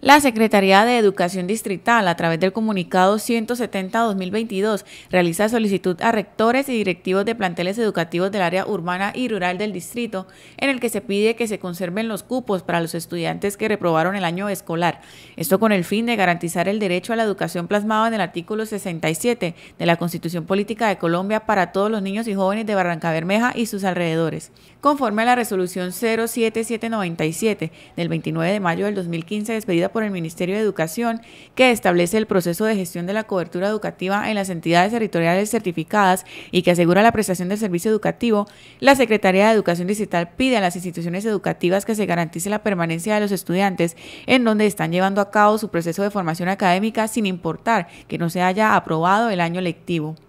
La Secretaría de Educación Distrital, a través del comunicado 170-2022, realiza solicitud a rectores y directivos de planteles educativos del área urbana y rural del distrito, en el que se pide que se conserven los cupos para los estudiantes que reprobaron el año escolar. Esto con el fin de garantizar el derecho a la educación plasmado en el artículo 67 de la Constitución Política de Colombia para todos los niños y jóvenes de Barranca Bermeja y sus alrededores, conforme a la resolución 07797 del 29 de mayo del 2015 despedida por el Ministerio de Educación que establece el proceso de gestión de la cobertura educativa en las entidades territoriales certificadas y que asegura la prestación del servicio educativo, la Secretaría de Educación Digital pide a las instituciones educativas que se garantice la permanencia de los estudiantes en donde están llevando a cabo su proceso de formación académica sin importar que no se haya aprobado el año lectivo.